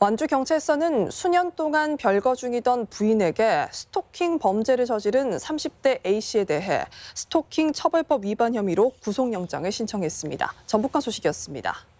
완주 경찰서는 수년 동안 별거 중이던 부인에게 스토킹 범죄를 저지른 30대 A 씨에 대해 스토킹 처벌법 위반 혐의로 구속영장을 신청했습니다. 전북한 소식이었습니다.